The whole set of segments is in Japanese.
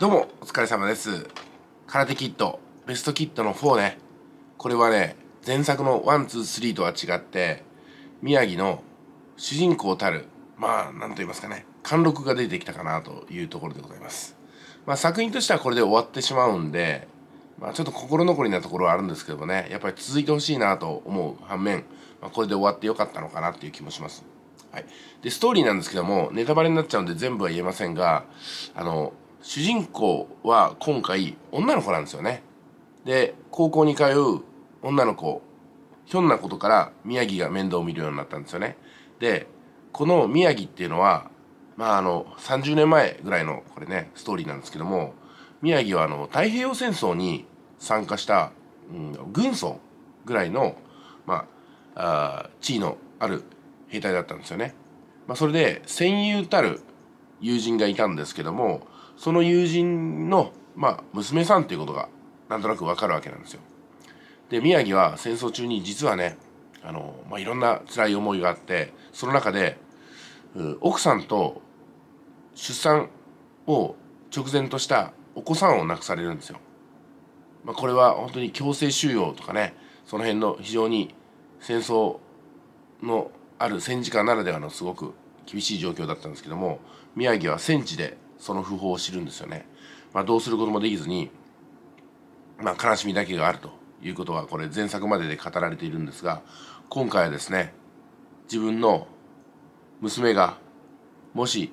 どうもお疲れ様です空手キットベストキットの4ねこれはね前作の123とは違って宮城の主人公たるまあなんと言いますかね貫禄が出てきたかなというところでございますまあ作品としてはこれで終わってしまうんでまあちょっと心残りなところはあるんですけどもねやっぱり続いてほしいなと思う反面、まあ、これで終わってよかったのかなっていう気もしますはい、でストーリーなんですけどもネタバレになっちゃうんで全部は言えませんがあの主人公は今回女の子なんですよねで高校に通う女の子ひょんなことから宮城が面倒を見るようになったんですよねでこの宮城っていうのはまああの30年前ぐらいのこれねストーリーなんですけども宮城はあの太平洋戦争に参加した、うん、軍曹ぐらいの、まあ、あ地位のある兵隊だったんですよね。まあ、それで戦友たる友人がいたんですけどもその友人の、まあ、娘さんということがなんとなくわかるわけなんですよ。で宮城は戦争中に実はねあの、まあ、いろんな辛い思いがあってその中で奥さんと出産を直前としたお子さんを亡くされるんですよ。まあ、これは本当に強制収容とかねその辺の非常に戦争のある戦時下ならではのすごく厳しい状況だったんですけども宮城は戦地でその訃報を知るんですよね。まあ、どうすることもできずに、まあ、悲しみだけがあるということはこれ前作までで語られているんですが今回はですね自分の娘がもし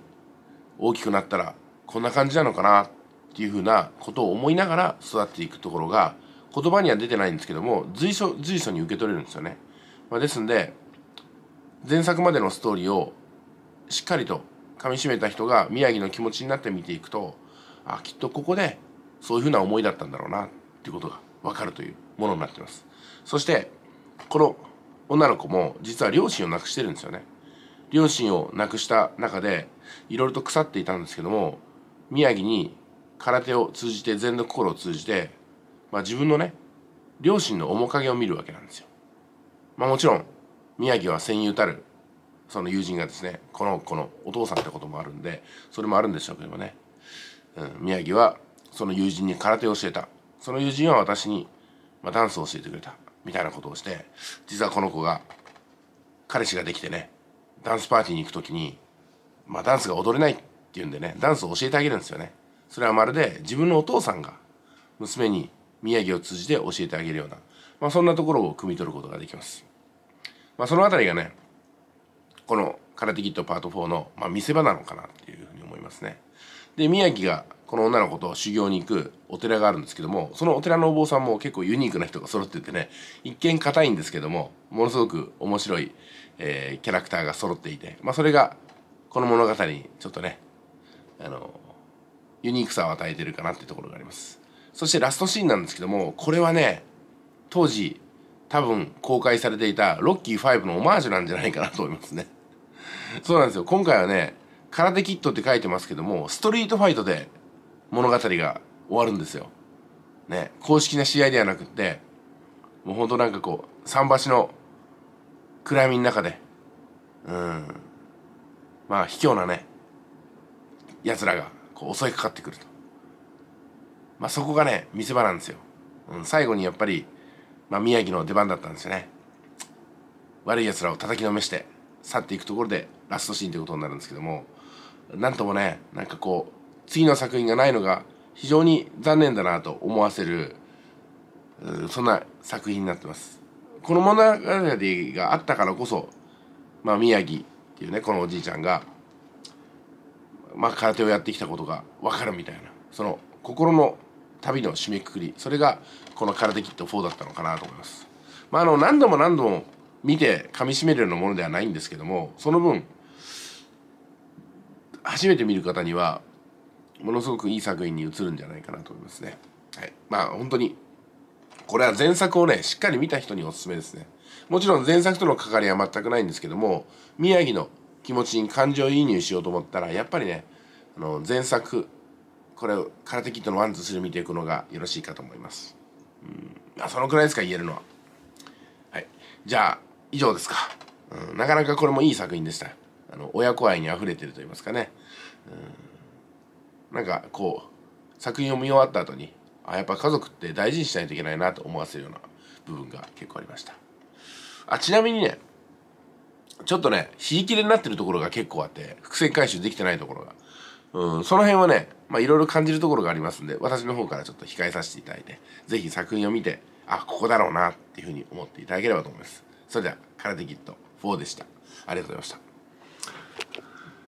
大きくなったらこんな感じなのかなっていうふうなことを思いながら育っていくところが言葉には出てないんですけども随所随所に受け取れるんですよね。まあ、ですんで前作までのストーリーをしっかりと噛みしめた人が宮城の気持ちになって見ていくとあきっとここでそういうふうな思いだったんだろうなっていうことが分かるというものになってますそしてこの女の子も実は両親を亡くしてるんですよね両親を亡くした中でいろいろと腐っていたんですけども宮城に空手を通じて全力心を通じて、まあ、自分のね両親の面影を見るわけなんですよ、まあ、もちろん宮城は戦友たるその友人がですねこの子のお父さんってこともあるんでそれもあるんでしょうけどもね、うん、宮城はその友人に空手を教えたその友人は私に、まあ、ダンスを教えてくれたみたいなことをして実はこの子が彼氏ができてねダンスパーティーに行く時に、まあ、ダンスが踊れないっていうんでねダンスを教えてあげるんですよね。それはまるで自分のお父さんが娘に宮城を通じて教えてあげるような、まあ、そんなところを汲み取ることができます。まあ、その辺りがねこの「空手キットパート4の」まあ、見せ場なのかなっていうふうに思いますね。で宮城がこの女の子と修行に行くお寺があるんですけどもそのお寺のお坊さんも結構ユニークな人が揃っててね一見硬いんですけどもものすごく面白い、えー、キャラクターが揃っていて、まあ、それがこの物語にちょっとねあのユニークさを与えてるかなっていうところがありますそしてラストシーンなんですけどもこれはね当時多分公開されていたロッキー5のオマージュなんじゃないかなと思いますねそうなんですよ今回はね「空手キット」って書いてますけどもストリートファイトで物語が終わるんですよ。ね公式な試合ではなくてもうほんとなんかこう桟橋の暗闇の中でうんまあ卑怯なねやつらがこう襲いかかってくると。まあ、そこがね見せ場なんですよ、うん、最後にやっぱり、まあ、宮城の出番だったんですよね悪いやつらを叩きのめして去っていくところでラストシーンということになるんですけどもなんともねなんかこう次の作品がないのが非常に残念だなと思わせるそんな作品になってます。この物語があったからこそ、まあ、宮城っていうねこのおじいちゃんが、まあ、空手をやってきたことが分かるみたいなその心の旅の締めくくりそれがこの「空手キット4」だったのかなと思います。まあ、あの何度も何度も見て噛みしめるようなものではないんですけどもその分初めて見る方にはものすごくいい作品に映るんじゃないかなと思いますね。はい、まあ本当にこれは前作をねしっかり見た人におすすめですね。もちろん前作との関わりは全くないんですけども宮城の気持ちに感情移入しようと思ったらやっぱりねあの前作これを「空手キット」のワンツースルー見ていくのがよろしいかと思います。うんまあ、そのくらいですか言えるのは。はい、じゃあ以上ですか、うん、なかなかこれもいい作品でしたあの親子愛にあふれてると言いますかね、うん、なんかこう作品を見終わった後にあやっぱ家族って大事にしないといけないなと思わせるような部分が結構ありましたあちなみにねちょっとねひいきれになってるところが結構あって伏線回収できてないところがうん、その辺はね、まあ、いろいろ感じるところがありますんで、私の方からちょっと控えさせていただいて、是非作品を見て、あ、ここだろうなっていうふうに思っていただければと思います。それでは「空手キット4」でしたありがとうございました